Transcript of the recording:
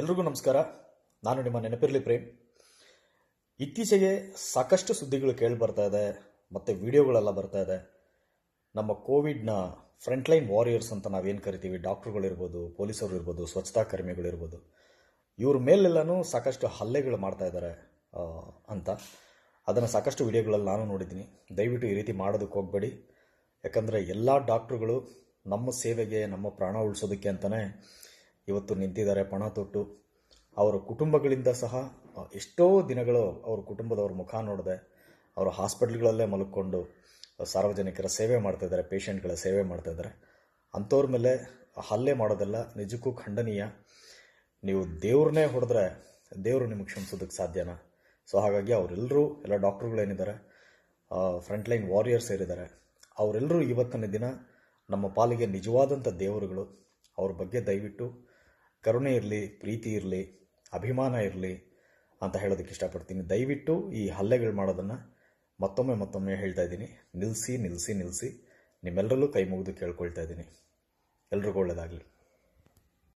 ಎಲ್ರಿಗೂ ನಮಸ್ಕಾರ ನಾನು ನಿಮ್ಮ ನೆನಪಿರಲಿ ಪ್ರೇಮ್ ಇತ್ತೀಚೆಗೆ ಸಾಕಷ್ಟು ಸುದ್ದಿಗಳು ಕೇಳಿ ಬರ್ತಾ ಇದೆ ಮತ್ತು ವಿಡಿಯೋಗಳೆಲ್ಲ ಬರ್ತಾ ಇದೆ ನಮ್ಮ ಕೋವಿಡ್ನ ಫ್ರಂಟ್ಲೈನ್ ವಾರಿಯರ್ಸ್ ಅಂತ ನಾವೇನು ಕರಿತೀವಿ ಡಾಕ್ಟ್ರುಗಳಿರ್ಬೋದು ಪೊಲೀಸರು ಇರ್ಬೋದು ಸ್ವಚ್ಛತಾ ಕರ್ಮಿಗಳಿರ್ಬೋದು ಇವ್ರ ಮೇಲೆಲ್ಲನೂ ಸಾಕಷ್ಟು ಹಲ್ಲೆಗಳು ಮಾಡ್ತಾ ಇದ್ದಾರೆ ಅಂತ ಅದನ್ನು ಸಾಕಷ್ಟು ವಿಡಿಯೋಗಳಲ್ಲಿ ನಾನು ನೋಡಿದ್ದೀನಿ ದಯವಿಟ್ಟು ಈ ರೀತಿ ಮಾಡೋದಕ್ಕೆ ಹೋಗಬೇಡಿ ಯಾಕಂದರೆ ಎಲ್ಲ ಡಾಕ್ಟ್ರುಗಳು ನಮ್ಮ ಸೇವೆಗೆ ನಮ್ಮ ಪ್ರಾಣ ಉಳಿಸೋದಕ್ಕೆ ಅಂತಲೇ ಇವತ್ತು ನಿಂತಿದ್ದಾರೆ ಪಣ ತೊಟ್ಟು ಅವರ ಕುಟುಂಬಗಳಿಂದ ಸಹ ಎಷ್ಟೋ ದಿನಗಳು ಅವ್ರ ಕುಟುಂಬದವ್ರ ಮುಖ ನೋಡದೆ ಅವರು ಹಾಸ್ಪಿಟ್ಲ್ಗಳಲ್ಲೇ ಮಲ್ಕೊಂಡು ಸಾರ್ವಜನಿಕರ ಸೇವೆ ಮಾಡ್ತಾಯಿದ್ದಾರೆ ಪೇಷಂಟ್ಗಳ ಸೇವೆ ಮಾಡ್ತಾಯಿದ್ದಾರೆ ಅಂಥವ್ರ ಮೇಲೆ ಹಲ್ಲೆ ಮಾಡೋದೆಲ್ಲ ನಿಜಕ್ಕೂ ಖಂಡನೀಯ ನೀವು ದೇವ್ರನ್ನೇ ಹೊಡೆದ್ರೆ ದೇವರು ನಿಮಗೆ ಕ್ಷಮಿಸೋದಕ್ಕೆ ಸಾಧ್ಯನಾ ಸೊ ಹಾಗಾಗಿ ಅವರೆಲ್ಲರೂ ಎಲ್ಲ ಡಾಕ್ಟ್ರುಗಳೇನಿದ್ದಾರೆ ಲೈನ್ ವಾರಿಯರ್ಸ್ ಏರಿದ್ದಾರೆ ಅವರೆಲ್ಲರೂ ಇವತ್ತಿನ ದಿನ ನಮ್ಮ ಪಾಲಿಗೆ ನಿಜವಾದಂಥ ದೇವರುಗಳು ಅವ್ರ ಬಗ್ಗೆ ದಯವಿಟ್ಟು ಕರುಣೆ ಇರಲಿ ಪ್ರೀತಿ ಇರಲಿ ಅಭಿಮಾನ ಇರಲಿ ಅಂತ ಹೇಳೋದಕ್ಕೆ ಇಷ್ಟಪಡ್ತೀನಿ ದಯವಿಟ್ಟು ಈ ಹಲ್ಲೆಗಳು ಮಾಡೋದನ್ನು ಮತ್ತೊಮ್ಮೆ ಮತ್ತೊಮ್ಮೆ ಹೇಳ್ತಾ ಇದ್ದೀನಿ ನಿಲ್ಲಿಸಿ ನಿಲ್ಲಿಸಿ ನಿಲ್ಲಿಸಿ ನಿಮ್ಮೆಲ್ಲರಲ್ಲೂ ಕೈ ಮುಗಿದು ಕೇಳ್ಕೊಳ್ತಾ ಇದ್ದೀನಿ ಎಲ್ರಿಗೂ ಒಳ್ಳೆಯದಾಗಲಿ